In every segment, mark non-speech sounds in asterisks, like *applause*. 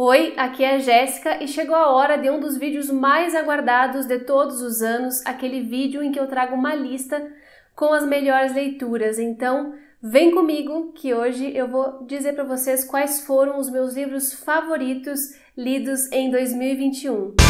Oi, aqui é a Jéssica e chegou a hora de um dos vídeos mais aguardados de todos os anos, aquele vídeo em que eu trago uma lista com as melhores leituras. Então, vem comigo que hoje eu vou dizer para vocês quais foram os meus livros favoritos lidos em 2021. Música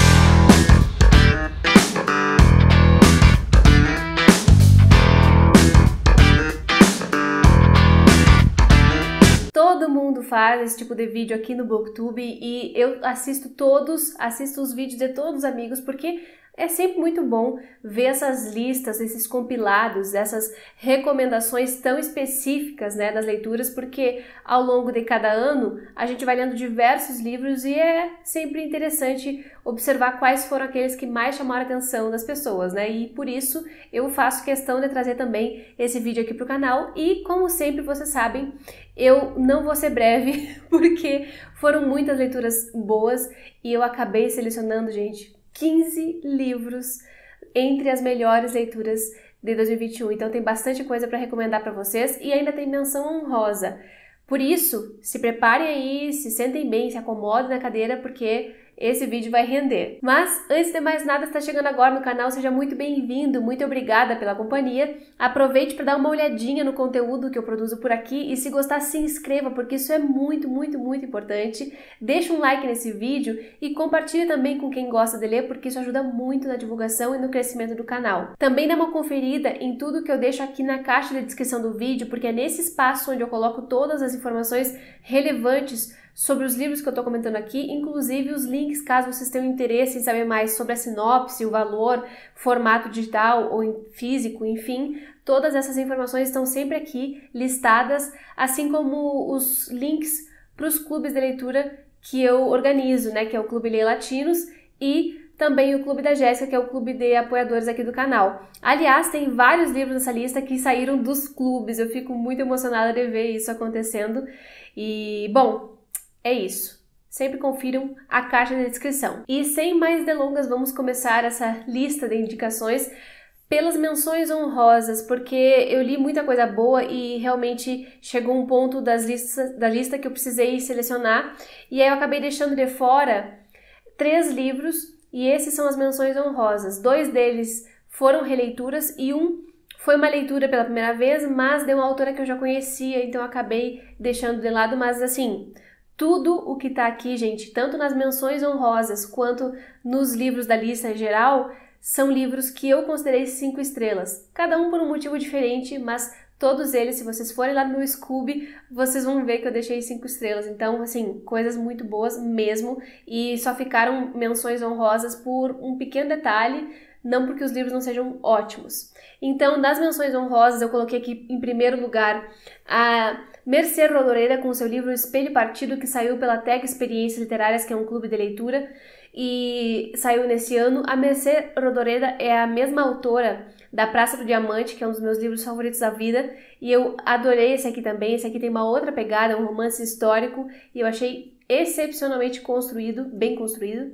mundo faz esse tipo de vídeo aqui no Booktube e eu assisto todos, assisto os vídeos de todos os amigos, porque é sempre muito bom ver essas listas, esses compilados, essas recomendações tão específicas né, das leituras, porque ao longo de cada ano a gente vai lendo diversos livros e é sempre interessante observar quais foram aqueles que mais chamaram a atenção das pessoas, né? E por isso eu faço questão de trazer também esse vídeo aqui para o canal. E como sempre vocês sabem, eu não vou ser breve, *laughs* porque foram muitas leituras boas e eu acabei selecionando, gente, 15 livros entre as melhores leituras de 2021. Então tem bastante coisa para recomendar para vocês e ainda tem menção honrosa. Por isso, se preparem aí, se sentem bem, se acomodem na cadeira, porque esse vídeo vai render. Mas antes de mais nada, está chegando agora no canal, seja muito bem-vindo, muito obrigada pela companhia. Aproveite para dar uma olhadinha no conteúdo que eu produzo por aqui e se gostar, se inscreva, porque isso é muito, muito, muito importante. Deixa um like nesse vídeo e compartilhe também com quem gosta de ler, porque isso ajuda muito na divulgação e no crescimento do canal. Também dá uma conferida em tudo que eu deixo aqui na caixa de descrição do vídeo, porque é nesse espaço onde eu coloco todas as informações relevantes sobre os livros que eu estou comentando aqui, inclusive os links caso vocês tenham interesse em saber mais sobre a sinopse, o valor, formato digital ou físico, enfim, todas essas informações estão sempre aqui listadas, assim como os links para os clubes de leitura que eu organizo, né, que é o Clube Leia Latinos e também o Clube da Jéssica, que é o clube de apoiadores aqui do canal. Aliás, tem vários livros nessa lista que saíram dos clubes. Eu fico muito emocionada de ver isso acontecendo. E, bom, é isso. Sempre confiram a caixa de descrição. E sem mais delongas, vamos começar essa lista de indicações pelas menções honrosas, porque eu li muita coisa boa e realmente chegou um ponto das listas, da lista que eu precisei selecionar e aí eu acabei deixando de fora três livros e esses são as menções honrosas. Dois deles foram releituras e um foi uma leitura pela primeira vez, mas de uma autora que eu já conhecia, então acabei deixando de lado, mas assim, tudo o que está aqui, gente, tanto nas menções honrosas quanto nos livros da lista em geral, são livros que eu considerei cinco estrelas, cada um por um motivo diferente, mas todos eles, se vocês forem lá no meu vocês vão ver que eu deixei cinco estrelas. Então, assim, coisas muito boas mesmo e só ficaram menções honrosas por um pequeno detalhe, não porque os livros não sejam ótimos. Então, das menções honrosas, eu coloquei aqui em primeiro lugar a Mercer Rodoreira com seu livro Espelho Partido, que saiu pela Tech Experiências Literárias, que é um clube de leitura, e saiu nesse ano. A Mercer Rodoreira é a mesma autora da Praça do Diamante, que é um dos meus livros favoritos da vida, e eu adorei esse aqui também. Esse aqui tem uma outra pegada, um romance histórico, e eu achei excepcionalmente construído, bem construído.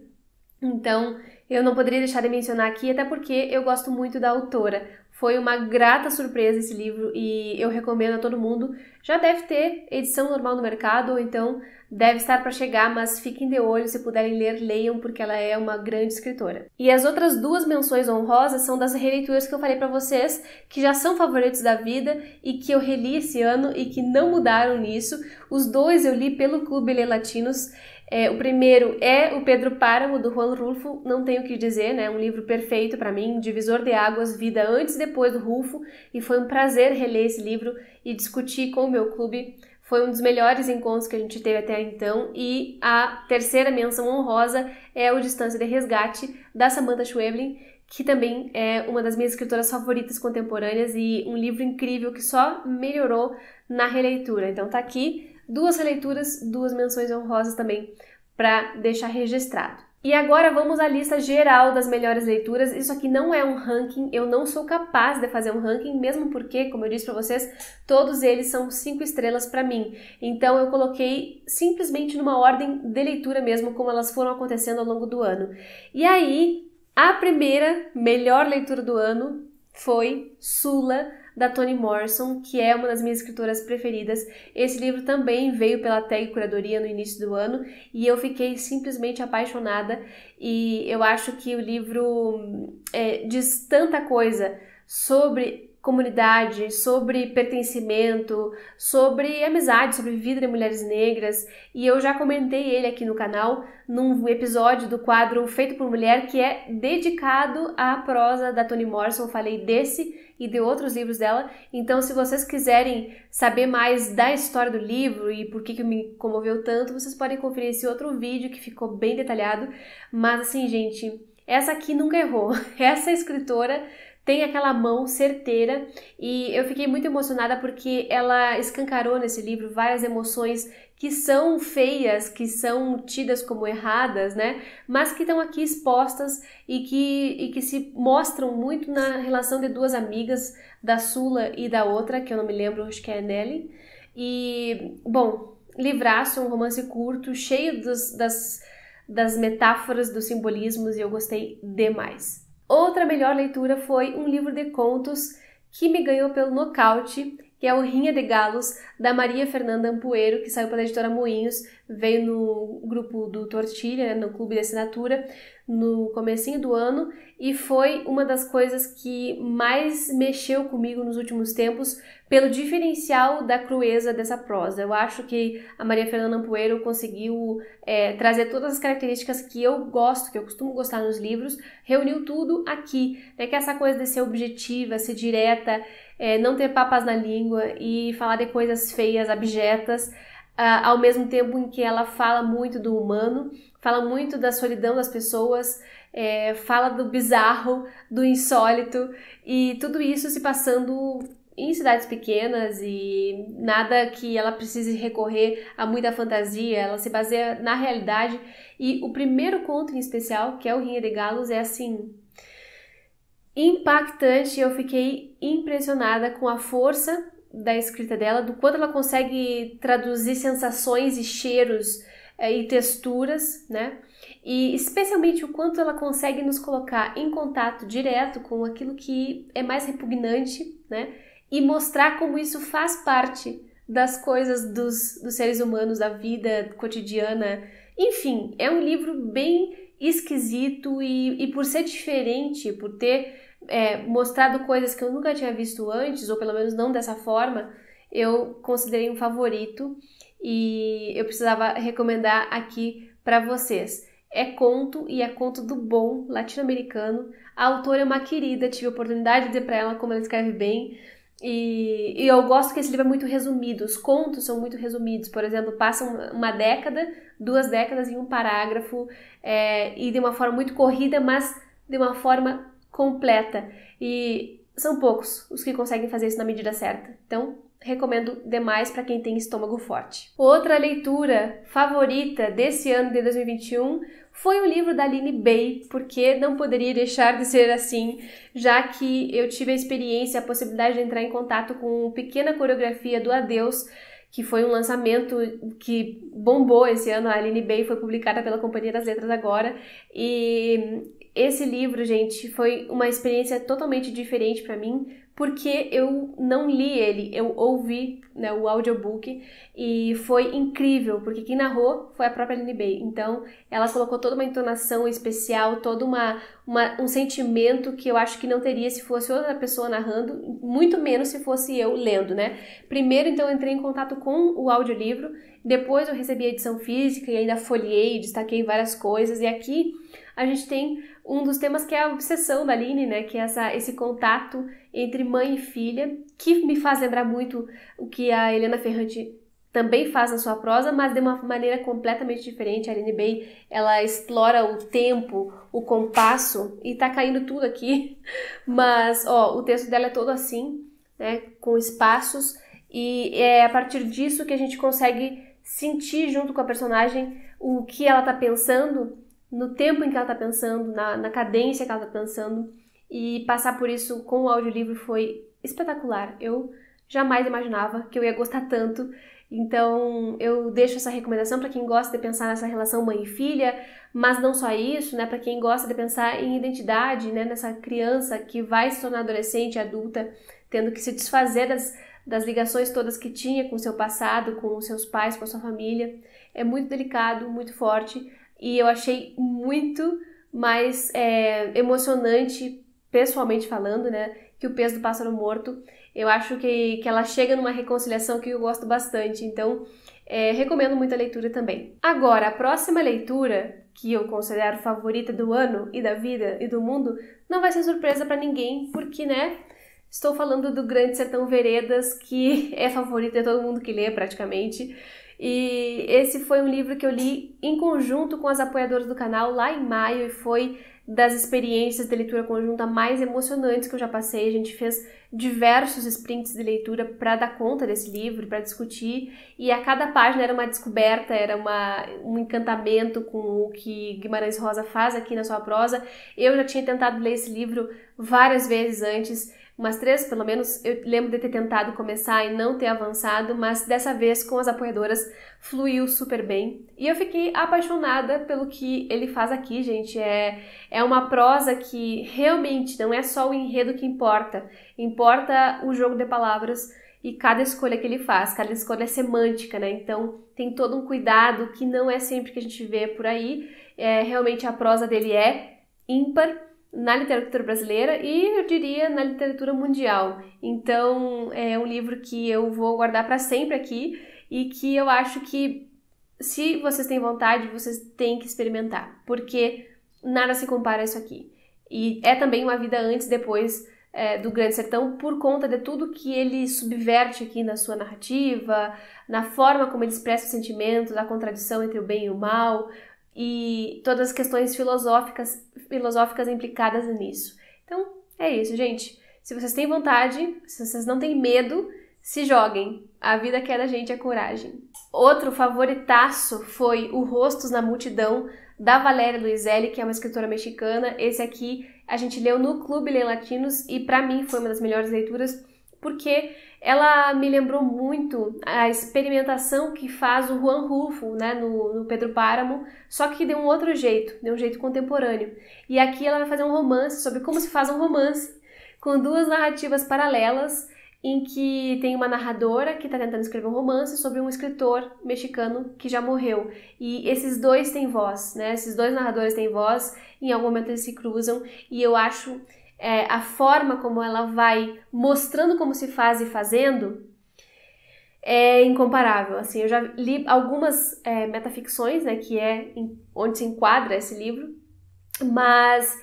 Então, eu não poderia deixar de mencionar aqui, até porque eu gosto muito da autora. Foi uma grata surpresa esse livro e eu recomendo a todo mundo. Já deve ter edição normal no mercado, ou então deve estar para chegar, mas fiquem de olho, se puderem ler, leiam, porque ela é uma grande escritora. E as outras duas menções honrosas são das releituras que eu falei para vocês, que já são favoritos da vida e que eu reli esse ano e que não mudaram nisso. Os dois eu li pelo Clube Lê Latinos é, o primeiro é o Pedro Páramo, do Juan Rulfo, não tenho o que dizer, né? Um livro perfeito para mim, divisor de águas, vida antes e depois do Rulfo, e foi um prazer reler esse livro e discutir com o meu clube. Foi um dos melhores encontros que a gente teve até então. E a terceira menção honrosa é o Distância de Resgate, da Samantha Schweblin, que também é uma das minhas escritoras favoritas contemporâneas e um livro incrível que só melhorou na releitura. Então tá aqui duas releituras, duas menções honrosas também para deixar registrado. E agora vamos à lista geral das melhores leituras. Isso aqui não é um ranking, eu não sou capaz de fazer um ranking, mesmo porque, como eu disse para vocês, todos eles são cinco estrelas para mim. Então eu coloquei simplesmente numa ordem de leitura mesmo, como elas foram acontecendo ao longo do ano. E aí, a primeira melhor leitura do ano foi Sula da Toni Morrison, que é uma das minhas escritoras preferidas. Esse livro também veio pela Tag Curadoria no início do ano e eu fiquei simplesmente apaixonada e eu acho que o livro hum, é, diz tanta coisa sobre comunidade, sobre pertencimento, sobre amizade, sobre vida de mulheres negras, e eu já comentei ele aqui no canal num episódio do quadro Feito por Mulher que é dedicado à prosa da Toni Morrison. falei desse e de outros livros dela. Então, se vocês quiserem saber mais da história do livro e por que, que me comoveu tanto, vocês podem conferir esse outro vídeo que ficou bem detalhado. Mas assim, gente, essa aqui nunca errou. *laughs* Essa escritora tem aquela mão certeira e eu fiquei muito emocionada porque ela escancarou nesse livro várias emoções que são feias, que são tidas como erradas, né? Mas que estão aqui expostas e que, e que se mostram muito na relação de duas amigas, da Sula e da outra, que eu não me lembro, acho que é a Nelly. E, bom, livraço, um romance curto, cheio dos, das, das metáforas, dos simbolismos, e eu gostei demais. Outra melhor leitura foi um livro de contos que me ganhou pelo nocaute, que é o Rinha de Galos, da Maria Fernanda Ampuero, que saiu pela editora Moinhos, veio no grupo do Tortilha, né, no clube de assinatura, no comecinho do ano e foi uma das coisas que mais mexeu comigo nos últimos tempos pelo diferencial da crueza dessa prosa. Eu acho que a Maria Fernanda Ampuero conseguiu é, trazer todas as características que eu gosto, que eu costumo gostar nos livros, reuniu tudo aqui, né? Que essa coisa de ser objetiva, ser direta, é, não ter papas na língua e falar de coisas feias, abjetas. Uh, ao mesmo tempo em que ela fala muito do humano, fala muito da solidão das pessoas, é, fala do bizarro, do insólito e tudo isso se passando em cidades pequenas e nada que ela precise recorrer a muita fantasia, ela se baseia na realidade e o primeiro conto em especial, que é o Rinha de Galos, é assim impactante, eu fiquei impressionada com a força da escrita dela, do quanto ela consegue traduzir sensações e cheiros é, e texturas, né? E especialmente o quanto ela consegue nos colocar em contato direto com aquilo que é mais repugnante, né? E mostrar como isso faz parte das coisas dos, dos seres humanos, da vida cotidiana. Enfim, é um livro bem esquisito e, e por ser diferente, por ter é, mostrado coisas que eu nunca tinha visto antes, ou pelo menos não dessa forma, eu considerei um favorito e eu precisava recomendar aqui para vocês. É conto e é conto do bom latino-americano. A autora é uma querida, tive a oportunidade de dizer para ela como ela escreve bem. E, e, eu gosto que esse livro é muito resumido, os contos são muito resumidos. Por exemplo, passam uma década, duas décadas em um parágrafo, é, e de uma forma muito corrida, mas de uma forma completa. E são poucos os que conseguem fazer isso na medida certa. Então, recomendo demais para quem tem estômago forte. Outra leitura favorita desse ano de 2021 foi o livro da Aline Bay, porque não poderia deixar de ser assim, já que eu tive a experiência, a possibilidade de entrar em contato com pequena coreografia do Adeus, que foi um lançamento que bombou esse ano. A Aline Bay foi publicada pela Companhia das Letras agora e esse livro, gente, foi uma experiência totalmente diferente para mim, porque eu não li ele, eu ouvi né, o audiobook e foi incrível, porque quem narrou foi a própria Aline Bay. Então, ela colocou toda uma entonação especial, todo uma, uma, um sentimento que eu acho que não teria se fosse outra pessoa narrando, muito menos se fosse eu lendo, né? Primeiro, então, eu entrei em contato com o audiolivro, depois eu recebi a edição física e ainda folhei, destaquei várias coisas, e aqui a gente tem um dos temas que é a obsessão da Aline, né? Que é essa, esse contato entre mãe e filha, que me faz lembrar muito o que a Helena Ferrante também faz na sua prosa, mas de uma maneira completamente diferente. A Aline Bay, ela explora o tempo, o compasso, e tá caindo tudo aqui. *laughs* Mas, ó, o texto dela é todo assim, né, com espaços, e é a partir disso que a gente consegue sentir junto com a personagem o que ela tá pensando no tempo em que ela está pensando, na, na cadência que ela está pensando. E passar por isso com o audiolivro foi espetacular. Eu jamais imaginava que eu ia gostar tanto. Então, eu deixo essa recomendação para quem gosta de pensar nessa relação mãe e filha, mas não só isso, né? Para quem gosta de pensar em identidade, né? Nessa criança que vai se tornar adolescente, adulta, tendo que se desfazer das, das ligações todas que tinha com o seu passado, com os seus pais, com a sua família. É muito delicado, muito forte, e eu achei muito mais é, emocionante, pessoalmente falando, né? Que o peso do pássaro morto. Eu acho que, que ela chega numa reconciliação que eu gosto bastante, então é, recomendo muito a leitura também. Agora, a próxima leitura, que eu considero favorita do ano e da vida e do mundo, não vai ser surpresa para ninguém, porque, né? Estou falando do Grande Sertão Veredas, que *laughs* é favorito de todo mundo que lê praticamente. E esse foi um livro que eu li em conjunto com as apoiadoras do canal lá em maio e foi das experiências de leitura conjunta mais emocionantes que eu já passei. A gente fez diversos sprints de leitura para dar conta desse livro, para discutir, e a cada página era uma descoberta, era uma, um encantamento com o que Guimarães Rosa faz aqui na sua prosa. Eu já tinha tentado ler esse livro várias vezes antes, umas três pelo menos, eu lembro de ter tentado começar e não ter avançado, mas dessa vez com as apoiadoras fluiu super bem. E eu fiquei apaixonada pelo que ele faz aqui, gente. É, é uma prosa que realmente não é só o enredo que importa, importa o jogo de palavras e cada escolha que ele faz, cada escolha é semântica, né? Então tem todo um cuidado que não é sempre que a gente vê por aí. É, realmente a prosa dele é ímpar na literatura brasileira e eu diria na literatura mundial. Então é um livro que eu vou guardar para sempre aqui e que eu acho que se vocês têm vontade, vocês têm que experimentar, porque nada se compara a isso aqui. E é também uma vida antes e depois é, do Grande Sertão por conta de tudo que ele subverte aqui na sua narrativa, na forma como ele expressa os sentimentos, a contradição entre o bem e o mal e todas as questões filosóficas, filosóficas implicadas nisso. Então, é isso, gente. Se vocês têm vontade, se vocês não têm medo, se joguem, a vida quer é da gente a é coragem. Outro favoritaço foi O Rostos na Multidão, da Valéria Luizelli, que é uma escritora mexicana. Esse aqui a gente leu no Clube Lê Latinos e para mim foi uma das melhores leituras porque ela me lembrou muito a experimentação que faz o Juan Rulfo né, no, no, Pedro Páramo, só que de um outro jeito, de um jeito contemporâneo. E aqui ela vai fazer um romance sobre como se faz um romance, com duas narrativas paralelas em que tem uma narradora que está tentando escrever um romance sobre um escritor mexicano que já morreu. E esses dois têm voz, né? Esses dois narradores têm voz, e em algum momento eles se cruzam, e eu acho é, a forma como ela vai mostrando como se faz e fazendo é incomparável. Assim, eu já li algumas é, metaficções, né, que é onde se enquadra esse livro, mas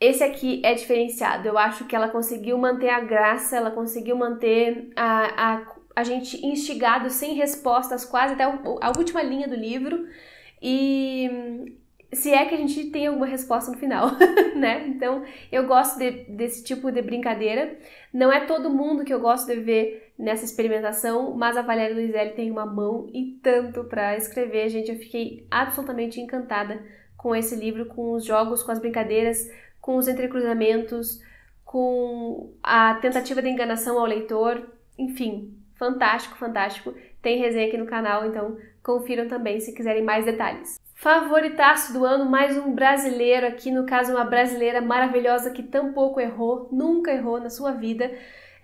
esse aqui é diferenciado. Eu acho que ela conseguiu manter a graça, ela conseguiu manter a, a, a gente instigado sem respostas, quase até a última linha do livro. E se é que a gente tem alguma resposta no final, *laughs* né? Então eu gosto de, desse tipo de brincadeira. Não é todo mundo que eu gosto de ver nessa experimentação, mas a Valéria Luizelli tem uma mão e tanto para escrever, gente. Eu fiquei absolutamente encantada com esse livro, com os jogos, com as brincadeiras, com os entrecruzamentos, com a tentativa de enganação ao leitor, enfim, fantástico, fantástico. Tem resenha aqui no canal, então confiram também se quiserem mais detalhes. Favoritaço do ano, mais um brasileiro aqui, no caso uma brasileira maravilhosa que tampouco errou, nunca errou na sua vida,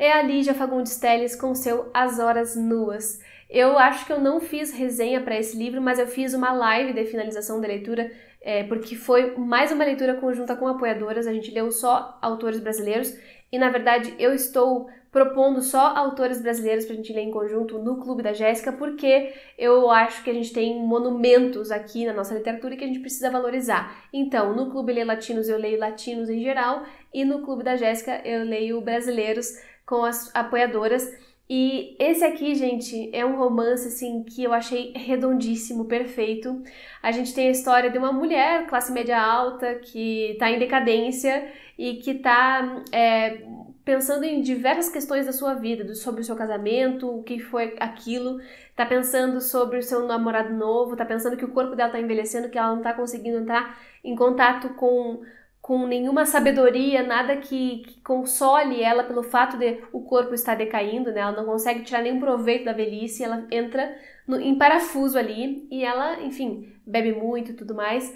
é a Lígia Fagundes Telles com seu As Horas Nuas. Eu acho que eu não fiz resenha para esse livro, mas eu fiz uma live de finalização da leitura, é, porque foi mais uma leitura conjunta com apoiadoras. A gente leu só autores brasileiros e, na verdade, eu estou propondo só autores brasileiros para a gente ler em conjunto no Clube da Jéssica, porque eu acho que a gente tem monumentos aqui na nossa literatura que a gente precisa valorizar. Então, no Clube Lê Latinos eu leio latinos em geral e no Clube da Jéssica eu leio brasileiros com as apoiadoras. E esse aqui, gente, é um romance assim que eu achei redondíssimo, perfeito. A gente tem a história de uma mulher, classe média alta, que tá em decadência e que tá é, pensando em diversas questões da sua vida, sobre o seu casamento, o que foi aquilo, tá pensando sobre o seu namorado novo, tá pensando que o corpo dela tá envelhecendo, que ela não tá conseguindo entrar em contato com com nenhuma sabedoria, nada que, que, console ela pelo fato de o corpo estar decaindo, né? Ela não consegue tirar nenhum proveito da velhice, ela entra no, em parafuso ali e ela, enfim, bebe muito e tudo mais.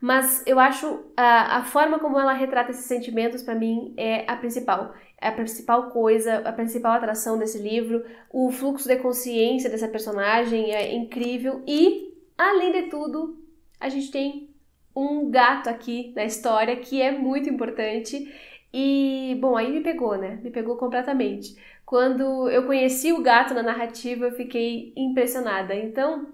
Mas eu acho a, a forma como ela retrata esses sentimentos para mim é a principal. É a principal coisa, a principal atração desse livro. O fluxo de consciência dessa personagem é incrível e, além de tudo, a gente tem um gato aqui na história que é muito importante. E, bom, aí me pegou, né? Me pegou completamente. Quando eu conheci o gato na narrativa, eu fiquei impressionada. Então,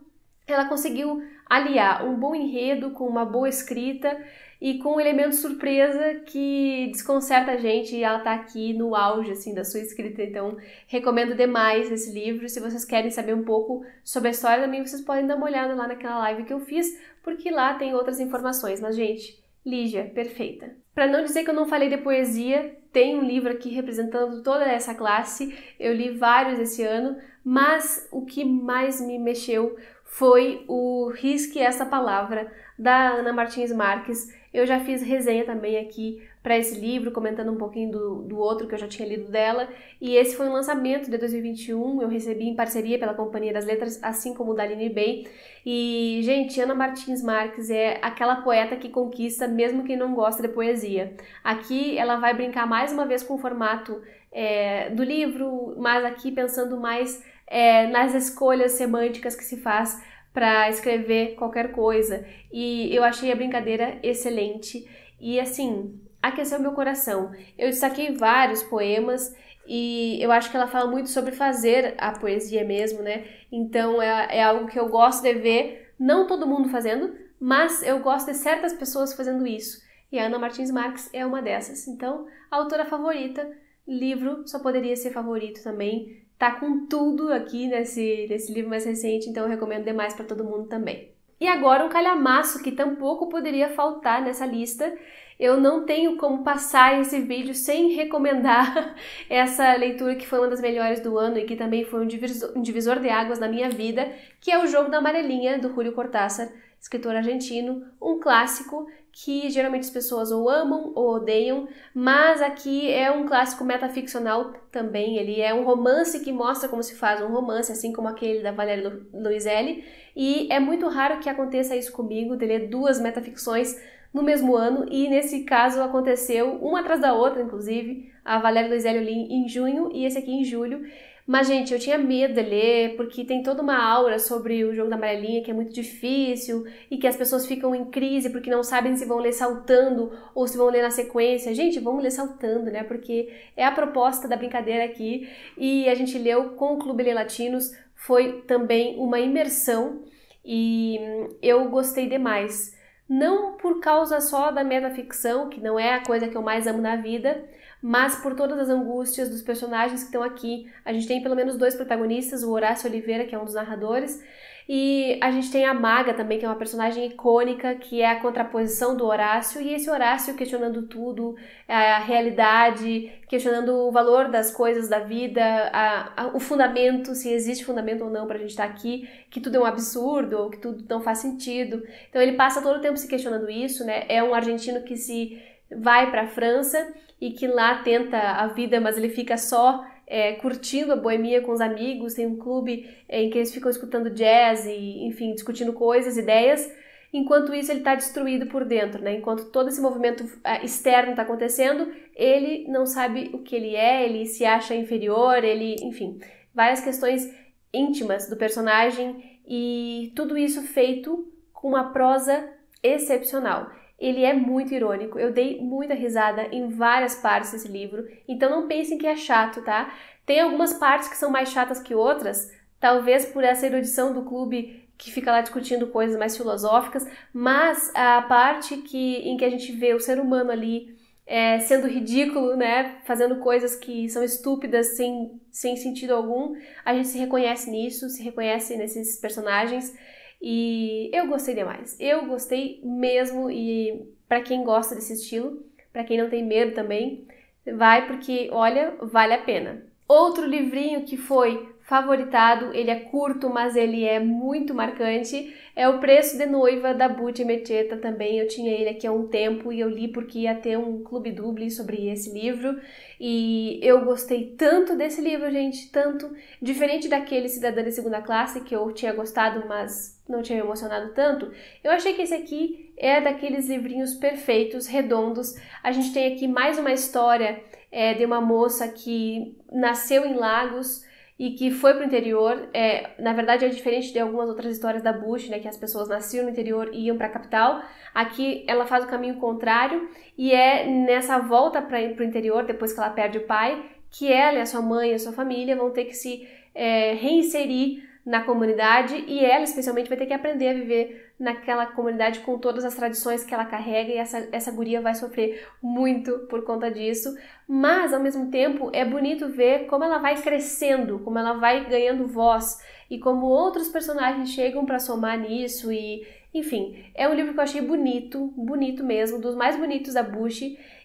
ela conseguiu aliar um bom enredo com uma boa escrita e com um elemento surpresa que desconcerta a gente e ela tá aqui no auge assim da sua escrita. Então, recomendo demais esse livro. Se vocês querem saber um pouco sobre a história também, vocês podem dar uma olhada lá naquela live que eu fiz, porque lá tem outras informações. Mas gente, Lígia, perfeita. Para não dizer que eu não falei de poesia, tem um livro aqui representando toda essa classe. Eu li vários esse ano, mas o que mais me mexeu foi o Risque Essa Palavra, da Ana Martins Marques. Eu já fiz resenha também aqui para esse livro, comentando um pouquinho do, do outro que eu já tinha lido dela. E esse foi um lançamento de 2021, eu recebi em parceria pela Companhia das Letras, assim como da Aline Bey. E, gente, Ana Martins Marques é aquela poeta que conquista mesmo quem não gosta de poesia. Aqui ela vai brincar mais uma vez com o formato é, do livro, mas aqui pensando mais é, nas escolhas semânticas que se faz para escrever qualquer coisa. E eu achei a brincadeira excelente e assim, aqueceu meu coração. Eu destaquei vários poemas e eu acho que ela fala muito sobre fazer a poesia mesmo, né? Então é, é algo que eu gosto de ver, não todo mundo fazendo, mas eu gosto de certas pessoas fazendo isso. E a Ana Martins Marques é uma dessas. Então, autora favorita, livro só poderia ser favorito também tá com tudo aqui nesse, nesse livro mais recente, então eu recomendo demais para todo mundo também. E agora um calhamaço que tampouco poderia faltar nessa lista. Eu não tenho como passar esse vídeo sem recomendar *laughs* essa leitura que foi uma das melhores do ano e que também foi um divisor, um divisor de águas na minha vida, que é O Jogo da Amarelinha, do Julio Cortázar, escritor argentino, um clássico que geralmente as pessoas ou amam ou odeiam, mas aqui é um clássico metaficcional também. Ele é um romance que mostra como se faz um romance, assim como aquele da Valéria Lu Luiselli, e é muito raro que aconteça isso comigo, de ler duas metaficções no mesmo ano, e nesse caso aconteceu uma atrás da outra, inclusive, a Valéria Luizelli eu em junho e esse aqui em julho. Mas, gente, eu tinha medo de ler, porque tem toda uma aura sobre o jogo da amarelinha que é muito difícil e que as pessoas ficam em crise porque não sabem se vão ler saltando ou se vão ler na sequência. Gente, vamos ler saltando, né? Porque é a proposta da brincadeira aqui. E a gente leu com o Clube Lê Latinos, foi também uma imersão e hum, eu gostei demais. Não por causa só da metaficção, que não é a coisa que eu mais amo na vida, mas por todas as angústias dos personagens que estão aqui. A gente tem pelo menos dois protagonistas, o Horácio Oliveira, que é um dos narradores, e a gente tem a Maga também, que é uma personagem icônica, que é a contraposição do Horácio, e esse Horácio questionando tudo, a realidade, questionando o valor das coisas da vida, a, a, o fundamento, se existe fundamento ou não para a gente estar tá aqui, que tudo é um absurdo, ou que tudo não faz sentido. Então ele passa todo o tempo se questionando isso, né? É um argentino que se vai para a França e que lá tenta a vida, mas ele fica só é, curtindo a boemia com os amigos, tem um clube é, em que eles ficam escutando jazz e, enfim, discutindo coisas, ideias. Enquanto isso, ele está destruído por dentro, né? Enquanto todo esse movimento é, externo está acontecendo, ele não sabe o que ele é, ele se acha inferior, ele, enfim, várias questões íntimas do personagem e tudo isso feito com uma prosa excepcional. Ele é muito irônico, eu dei muita risada em várias partes desse livro, então não pensem que é chato, tá? Tem algumas partes que são mais chatas que outras, talvez por essa erudição do clube que fica lá discutindo coisas mais filosóficas, mas a parte que, em que a gente vê o ser humano ali é, sendo ridículo, né, fazendo coisas que são estúpidas sem, sem sentido algum, a gente se reconhece nisso, se reconhece nesses personagens. E eu gostei demais. Eu gostei mesmo e para quem gosta desse estilo, para quem não tem medo também, vai porque olha, vale a pena. Outro livrinho que foi favoritado, ele é curto, mas ele é muito marcante. É o preço de noiva da Buti Mecheta também. Eu tinha ele aqui há um tempo e eu li porque ia ter um clube duble sobre esse livro. E eu gostei tanto desse livro, gente, tanto. Diferente daquele Cidadã de Segunda Classe, que eu tinha gostado, mas não tinha me emocionado tanto. Eu achei que esse aqui é daqueles livrinhos perfeitos, redondos. A gente tem aqui mais uma história é, de uma moça que nasceu em Lagos e que foi pro interior. É, na verdade, é diferente de algumas outras histórias da Bush, né, que as pessoas nasciam no interior e iam para a capital. Aqui ela faz o caminho contrário e é nessa volta para pro interior, depois que ela perde o pai, que ela e a sua mãe e a sua família vão ter que se é, reinserir na comunidade e ela, especialmente, vai ter que aprender a viver naquela comunidade com todas as tradições que ela carrega e essa, essa guria vai sofrer muito por conta disso. Mas, ao mesmo tempo, é bonito ver como ela vai crescendo, como ela vai ganhando voz e como outros personagens chegam para somar nisso e. Enfim, é um livro que eu achei bonito, bonito mesmo, dos mais bonitos da Bush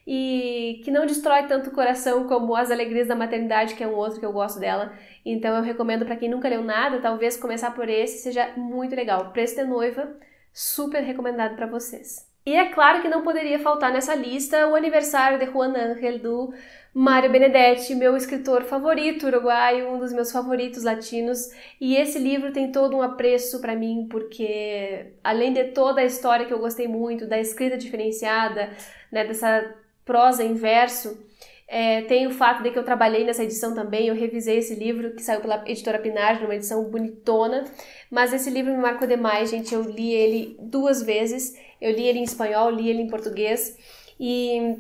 e que não destrói tanto o coração como As Alegrias da Maternidade, que é um outro que eu gosto dela. Então eu recomendo para quem nunca leu nada, talvez começar por esse seja muito legal. Preço de Noiva, super recomendado para vocês. E é claro que não poderia faltar nessa lista o aniversário de Juan Ángel do Mário Benedetti, meu escritor favorito uruguaio, um dos meus favoritos latinos. E esse livro tem todo um apreço para mim, porque além de toda a história que eu gostei muito, da escrita diferenciada, né, dessa prosa em verso. É, tem o fato de que eu trabalhei nessa edição também, eu revisei esse livro que saiu pela editora Pinar, numa edição bonitona, mas esse livro me marcou demais, gente. Eu li ele duas vezes, eu li ele em espanhol, li ele em português, e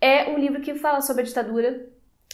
é um livro que fala sobre a ditadura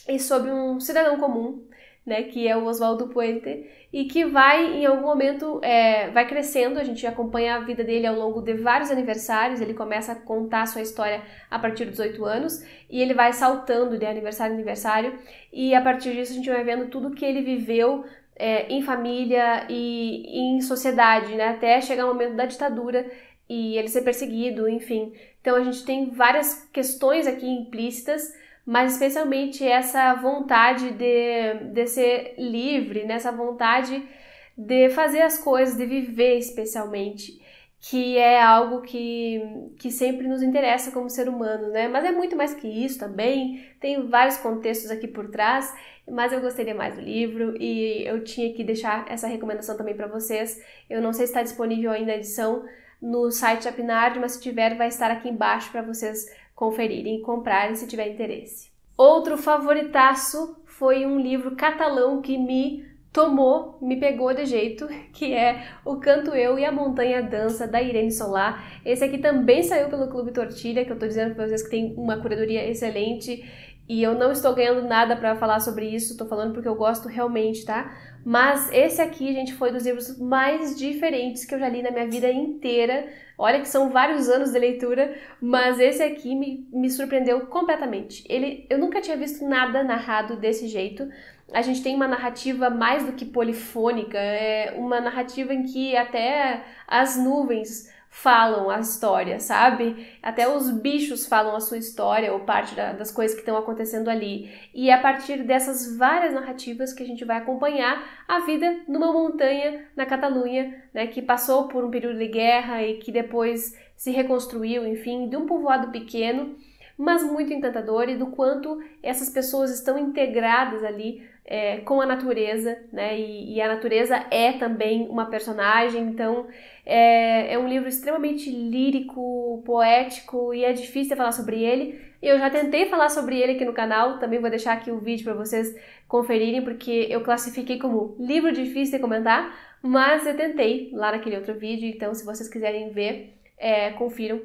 e sobre um cidadão comum né, que é o Oswaldo Puente, e que vai, em algum momento, é, vai crescendo, a gente acompanha a vida dele ao longo de vários aniversários, ele começa a contar sua história a partir dos oito anos, e ele vai saltando de aniversário em aniversário, e a partir disso a gente vai vendo tudo que ele viveu é, em família e, e em sociedade, né, até chegar o momento da ditadura e ele ser perseguido, enfim. Então a gente tem várias questões aqui implícitas, mas especialmente essa vontade de, de ser livre, nessa né? vontade de fazer as coisas, de viver especialmente, que é algo que, que sempre nos interessa como ser humano, né? Mas é muito mais que isso também, tem vários contextos aqui por trás, mas eu gostaria mais do livro e eu tinha que deixar essa recomendação também para vocês. Eu não sei se está disponível ainda a edição no site Apinard, mas se tiver vai estar aqui embaixo para vocês conferirem e comprarem se tiver interesse. Outro favoritaço foi um livro catalão que me tomou, me pegou de jeito, *laughs* que é o Canto Eu e a Montanha Dança da Irene Solar. Esse aqui também saiu pelo Clube Tortilha, que eu tô dizendo para vocês que tem uma curadoria excelente e eu não estou ganhando nada para falar sobre isso, tô falando porque eu gosto realmente, tá? Mas esse aqui, gente, foi dos livros mais diferentes que eu já li na minha vida inteira. Olha que são vários anos de leitura, mas esse aqui me, me surpreendeu completamente. Ele, eu nunca tinha visto nada narrado desse jeito a gente tem uma narrativa mais do que polifônica, é uma narrativa em que até as nuvens falam a história, sabe? Até os bichos falam a sua história ou parte da, das coisas que estão acontecendo ali. E é a partir dessas várias narrativas que a gente vai acompanhar a vida numa montanha na Catalunha, né, que passou por um período de guerra e que depois se reconstruiu, enfim, de um povoado pequeno, mas muito encantador e do quanto essas pessoas estão integradas ali é, com a natureza, né? E, e, a natureza é também uma personagem, então é, é, um livro extremamente lírico, poético e é difícil falar sobre ele. Eu já tentei falar sobre ele aqui no canal, também vou deixar aqui o um vídeo para vocês conferirem, porque eu classifiquei como livro difícil de comentar, mas eu tentei lá naquele outro vídeo, então se vocês quiserem ver, é, confiram.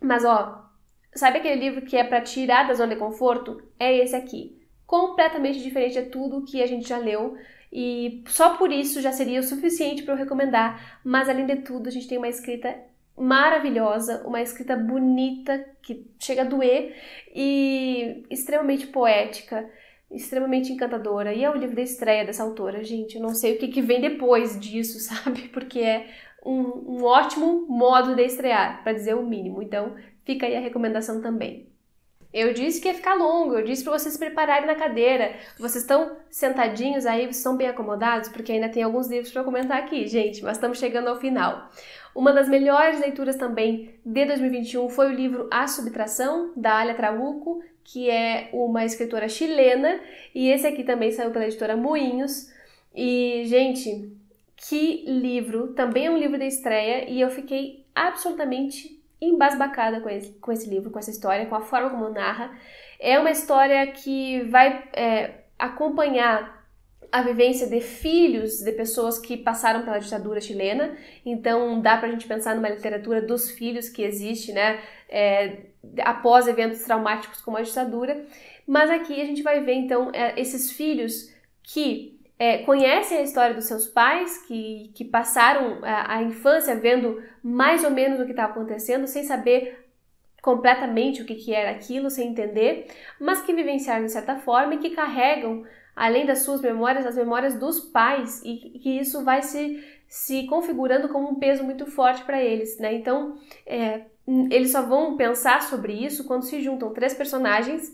Mas ó, sabe aquele livro que é para tirar da zona de conforto? É esse aqui completamente diferente de tudo que a gente já leu. E só por isso já seria o suficiente para eu recomendar. Mas além de tudo, a gente tem uma escrita maravilhosa, uma escrita bonita que chega a doer e extremamente poética, extremamente encantadora. E é o livro da estreia dessa autora, gente. Eu não sei o que, que vem depois disso, *laughs* sabe? Porque é um, um ótimo modo de estrear, para dizer o mínimo. Então, fica aí a recomendação também. Eu disse que ia ficar longo, eu disse para vocês se prepararem na cadeira. Vocês estão sentadinhos aí, vocês estão bem acomodados, porque ainda tem alguns livros para comentar aqui, gente, mas estamos chegando ao final. Uma das melhores leituras também de 2021 foi o livro A Subtração, da Alia Trauco, que é uma escritora chilena, e esse aqui também saiu pela editora Moinhos. E, gente, que livro! Também é um livro de estreia e eu fiquei absolutamente embasbacada com esse, com esse livro, com essa história, com a forma como narra. É uma história que vai é, acompanhar a vivência de filhos de pessoas que passaram pela ditadura chilena, então dá pra gente pensar numa literatura dos filhos que existe, né, é, após eventos traumáticos como a ditadura, mas aqui a gente vai ver então é, esses filhos que é, conhecem a história dos seus pais, que, que passaram a, é, a infância vendo mais ou menos o que estava tá acontecendo, sem saber completamente o que, que era aquilo, sem entender, mas que vivenciaram de certa forma e que carregam, além das suas memórias, as memórias dos pais, e, e que isso vai se, se configurando como um peso muito forte para eles. Né? Então, é, eles só vão pensar sobre isso quando se juntam três personagens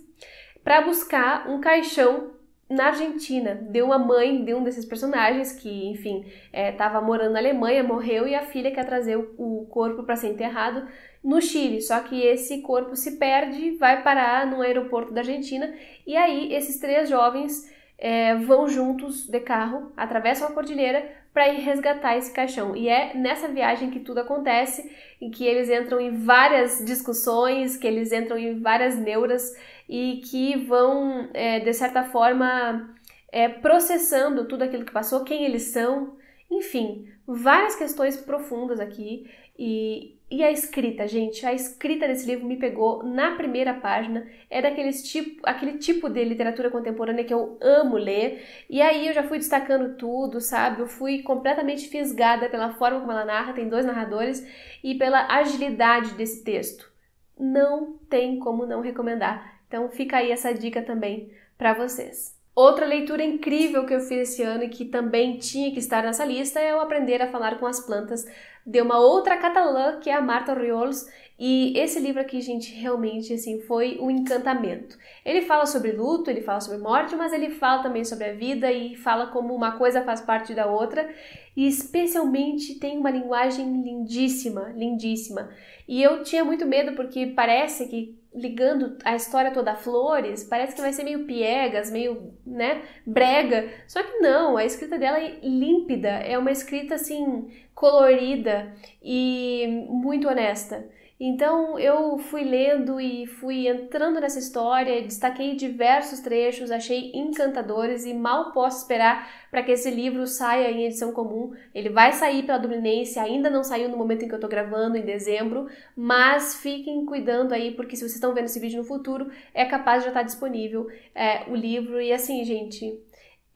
para buscar um caixão na Argentina, de uma mãe de um desses personagens que, enfim, estava é, morando na Alemanha, morreu e a filha quer trazer o, o corpo para ser enterrado no Chile. Só que esse corpo se perde, vai parar no aeroporto da Argentina e aí esses três jovens é, vão juntos de carro, atravessam a cordilheira para ir resgatar esse caixão. E é nessa viagem que tudo acontece em que eles entram em várias discussões, que eles entram em várias neuras e que vão, é, de certa forma, é, processando tudo aquilo que passou, quem eles são, enfim, várias questões profundas aqui e e a escrita, gente, a escrita desse livro me pegou na primeira página. É daqueles tipo, aquele tipo de literatura contemporânea que eu amo ler. E aí eu já fui destacando tudo, sabe? Eu fui completamente fisgada pela forma como ela narra, tem dois narradores, e pela agilidade desse texto. Não tem como não recomendar. Então fica aí essa dica também para vocês. Outra leitura incrível que eu fiz esse ano e que também tinha que estar nessa lista é o Aprender a Falar com as Plantas, de uma outra catalã, que é a Marta Riolos e esse livro aqui, gente, realmente assim foi um encantamento. Ele fala sobre luto, ele fala sobre morte, mas ele fala também sobre a vida e fala como uma coisa faz parte da outra, e especialmente tem uma linguagem lindíssima, lindíssima. E eu tinha muito medo porque parece que ligando a história toda a flores, parece que vai ser meio piegas, meio, né, brega. Só que não, a escrita dela é límpida, é uma escrita assim colorida e muito honesta. Então eu fui lendo e fui entrando nessa história, destaquei diversos trechos, achei encantadores e mal posso esperar para que esse livro saia em edição comum. Ele vai sair pela Dublinense, ainda não saiu no momento em que eu estou gravando, em dezembro, mas fiquem cuidando aí, porque se vocês estão vendo esse vídeo no futuro, é capaz de já estar tá disponível é, o livro. E assim, gente,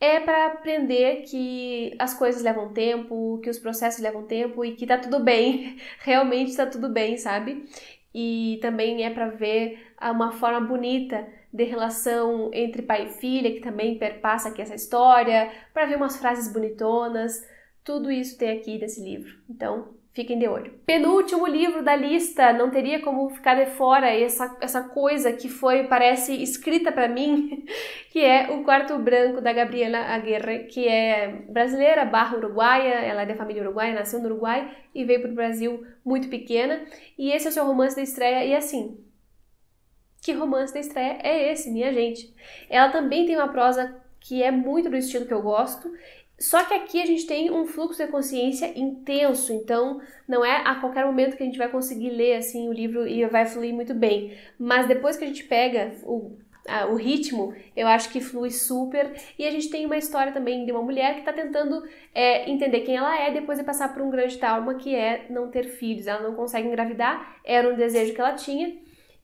é para aprender que as coisas levam tempo, que os processos levam tempo e que tá tudo bem, *laughs* realmente tá tudo bem, sabe? E também é para ver uma forma bonita de relação entre pai e filha, que também perpassa aqui essa história, para ver umas frases bonitonas, tudo isso tem aqui nesse livro. Então, Fiquem de olho. Penúltimo livro da lista, não teria como ficar de fora essa, essa coisa que foi, parece, escrita para mim, *laughs* que é O Quarto Branco da Gabriela Aguirre, que é brasileira barra uruguaia, ela é de família uruguaia, nasceu no Uruguai e veio pro Brasil muito pequena. E esse é o seu romance da estreia, e assim, que romance da estreia é esse, minha gente? Ela também tem uma prosa que é muito do estilo que eu gosto só que aqui a gente tem um fluxo de consciência intenso, então não é a qualquer momento que a gente vai conseguir ler assim o livro e vai fluir muito bem. Mas depois que a gente pega o, a, o ritmo, eu acho que flui super. E a gente tem uma história também de uma mulher que está tentando é, entender quem ela é, depois de passar por um grande trauma que é não ter filhos. Ela não consegue engravidar, era um desejo que ela tinha,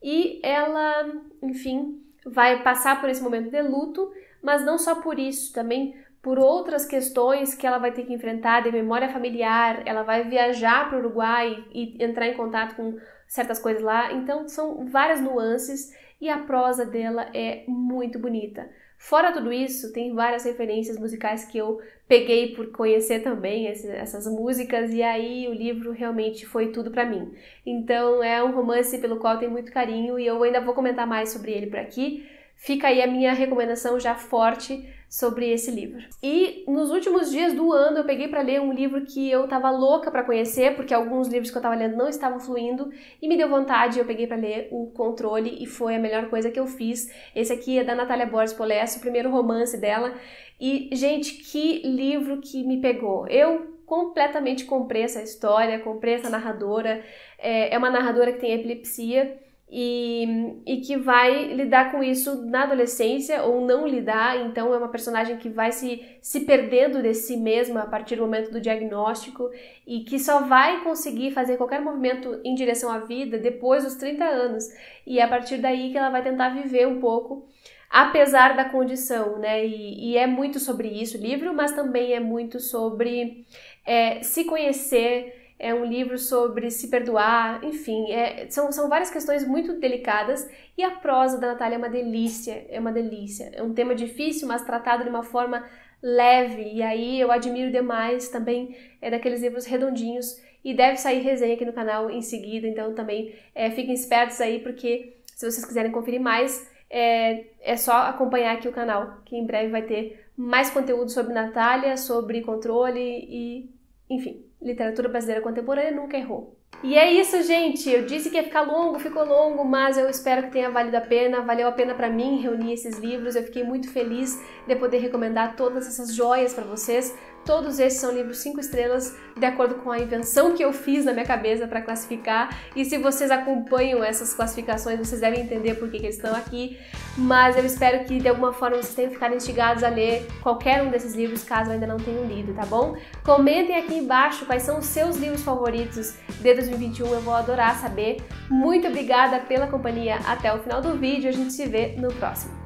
e ela, enfim, vai passar por esse momento de luto, mas não só por isso, também por outras questões que ela vai ter que enfrentar de memória familiar, ela vai viajar para o Uruguai e entrar em contato com certas coisas lá. Então são várias nuances e a prosa dela é muito bonita. Fora tudo isso, tem várias referências musicais que eu peguei por conhecer também essas músicas e aí o livro realmente foi tudo para mim. Então é um romance pelo qual tenho muito carinho e eu ainda vou comentar mais sobre ele por aqui. Fica aí a minha recomendação já forte sobre esse livro. E nos últimos dias do ano eu peguei para ler um livro que eu tava louca para conhecer, porque alguns livros que eu tava lendo não estavam fluindo e me deu vontade, eu peguei para ler O Controle e foi a melhor coisa que eu fiz. Esse aqui é da Natália Borges Polesse, o primeiro romance dela. E gente, que livro que me pegou. Eu completamente comprei essa história, comprei essa narradora. É, é uma narradora que tem epilepsia e, e que vai lidar com isso na adolescência ou não lidar. Então, é uma personagem que vai se, se perdendo de si mesma a partir do momento do diagnóstico e que só vai conseguir fazer qualquer movimento em direção à vida depois dos 30 anos. E é a partir daí que ela vai tentar viver um pouco. Apesar da condição, né? E, e é muito sobre isso o livro, mas também é muito sobre é, se conhecer, é um livro sobre se perdoar, enfim, é, são, são várias questões muito delicadas e a prosa da Natália é uma delícia, é uma delícia. É um tema difícil, mas tratado de uma forma leve, e aí eu admiro demais também, é daqueles livros redondinhos, e deve sair resenha aqui no canal em seguida, então também é, fiquem espertos aí, porque se vocês quiserem conferir mais, é, é só acompanhar aqui o canal, que em breve vai ter mais conteúdo sobre Natália, sobre controle e enfim literatura brasileira contemporânea nunca errou. E é isso, gente. Eu disse que ia ficar longo, ficou longo, mas eu espero que tenha valido a pena. Valeu a pena para mim reunir esses livros. Eu fiquei muito feliz de poder recomendar todas essas joias para vocês. Todos esses são livros 5 estrelas, de acordo com a invenção que eu fiz na minha cabeça para classificar. E se vocês acompanham essas classificações, vocês devem entender por que, que eles estão aqui. Mas eu espero que de alguma forma vocês tenham ficado instigados a ler qualquer um desses livros, caso ainda não tenham lido, tá bom? Comentem aqui embaixo quais são os seus livros favoritos de 2021, eu vou adorar saber. Muito obrigada pela companhia até o final do vídeo, a gente se vê no próximo.